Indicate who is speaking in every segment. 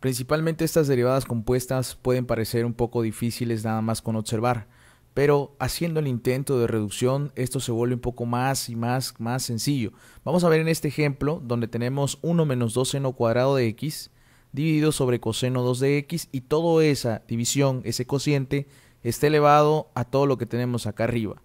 Speaker 1: Principalmente estas derivadas compuestas pueden parecer un poco difíciles nada más con observar, pero haciendo el intento de reducción esto se vuelve un poco más y más, más sencillo. Vamos a ver en este ejemplo donde tenemos 1 menos 2 seno cuadrado de x dividido sobre coseno 2 de x y toda esa división, ese cociente, está elevado a todo lo que tenemos acá arriba.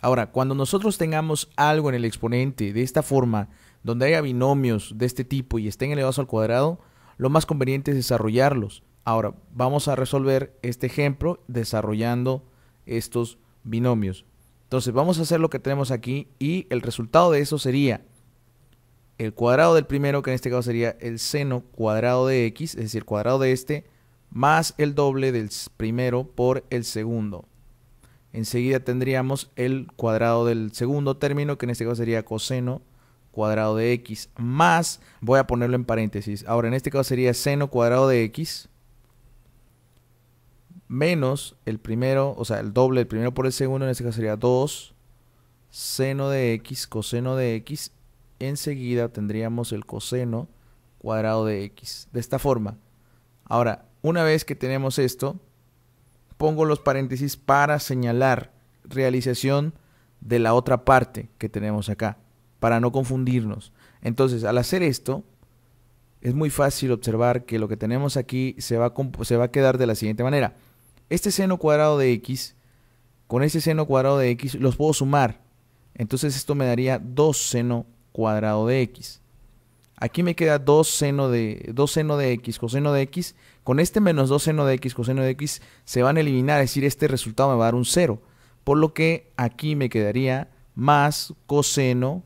Speaker 1: Ahora, cuando nosotros tengamos algo en el exponente de esta forma, donde haya binomios de este tipo y estén elevados al cuadrado, lo más conveniente es desarrollarlos. Ahora, vamos a resolver este ejemplo desarrollando estos binomios. Entonces, vamos a hacer lo que tenemos aquí y el resultado de eso sería el cuadrado del primero, que en este caso sería el seno cuadrado de x, es decir, cuadrado de este, más el doble del primero por el segundo. Enseguida tendríamos el cuadrado del segundo término, que en este caso sería coseno cuadrado de x más, voy a ponerlo en paréntesis, ahora en este caso sería seno cuadrado de x menos el primero, o sea, el doble, el primero por el segundo, en este caso sería 2 seno de x, coseno de x, enseguida tendríamos el coseno cuadrado de x, de esta forma. Ahora, una vez que tenemos esto, pongo los paréntesis para señalar realización de la otra parte que tenemos acá para no confundirnos. Entonces, al hacer esto, es muy fácil observar que lo que tenemos aquí se va, a quedar de la siguiente manera. Este seno cuadrado de x, con este seno cuadrado de x, los puedo sumar. Entonces esto me daría 2 seno cuadrado de x. Aquí me queda seno de, 2 seno de x coseno de x. Con este menos 2 seno de x coseno de x se van a eliminar, es decir, este resultado me va a dar un 0. Por lo que aquí me quedaría más coseno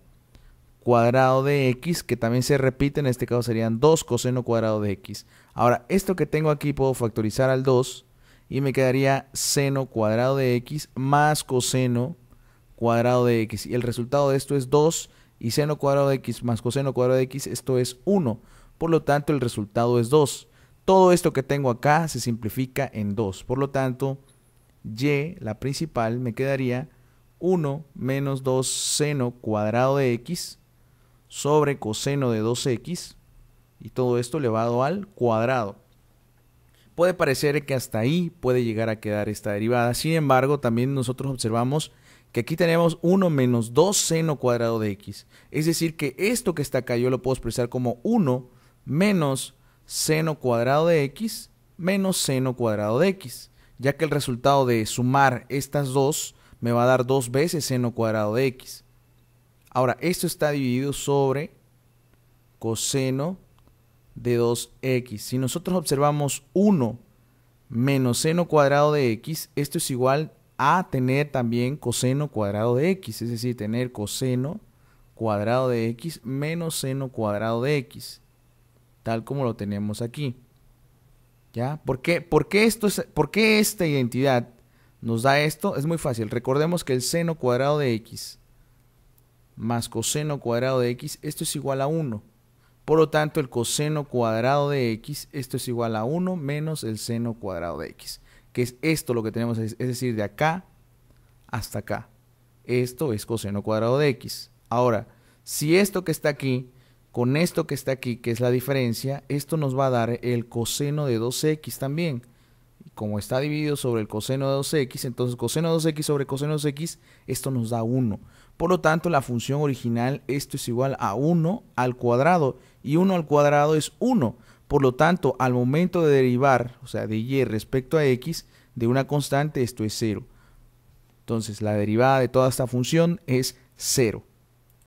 Speaker 1: cuadrado de x, que también se repite, en este caso serían 2 coseno cuadrado de x. Ahora, esto que tengo aquí puedo factorizar al 2 y me quedaría seno cuadrado de x más coseno cuadrado de x. Y el resultado de esto es 2 y seno cuadrado de x más coseno cuadrado de x, esto es 1. Por lo tanto, el resultado es 2. Todo esto que tengo acá se simplifica en 2. Por lo tanto, y, la principal, me quedaría 1 menos 2 seno cuadrado de x sobre coseno de 2x y todo esto elevado al cuadrado. Puede parecer que hasta ahí puede llegar a quedar esta derivada. Sin embargo, también nosotros observamos que aquí tenemos 1 menos 2 seno cuadrado de x. Es decir, que esto que está acá yo lo puedo expresar como 1 menos seno cuadrado de x menos seno cuadrado de x. Ya que el resultado de sumar estas dos me va a dar dos veces seno cuadrado de x. Ahora, esto está dividido sobre coseno de 2x. Si nosotros observamos 1 menos seno cuadrado de x, esto es igual a tener también coseno cuadrado de x, es decir, tener coseno cuadrado de x menos seno cuadrado de x, tal como lo tenemos aquí. ¿Ya? ¿Por esto es, por qué esta identidad nos da esto? Es muy fácil. Recordemos que el seno cuadrado de x más coseno cuadrado de x, esto es igual a 1. Por lo tanto, el coseno cuadrado de x, esto es igual a 1 menos el seno cuadrado de x, que es esto lo que tenemos, es decir, de acá hasta acá. Esto es coseno cuadrado de x. Ahora, si esto que está aquí, con esto que está aquí, que es la diferencia, esto nos va a dar el coseno de 2x también como está dividido sobre el coseno de 2x, entonces coseno de 2x sobre coseno de 2x, esto nos da 1. Por lo tanto, la función original, esto es igual a 1 al cuadrado, y 1 al cuadrado es 1. Por lo tanto, al momento de derivar, o sea, de y respecto a x, de una constante, esto es 0. Entonces, la derivada de toda esta función es 0.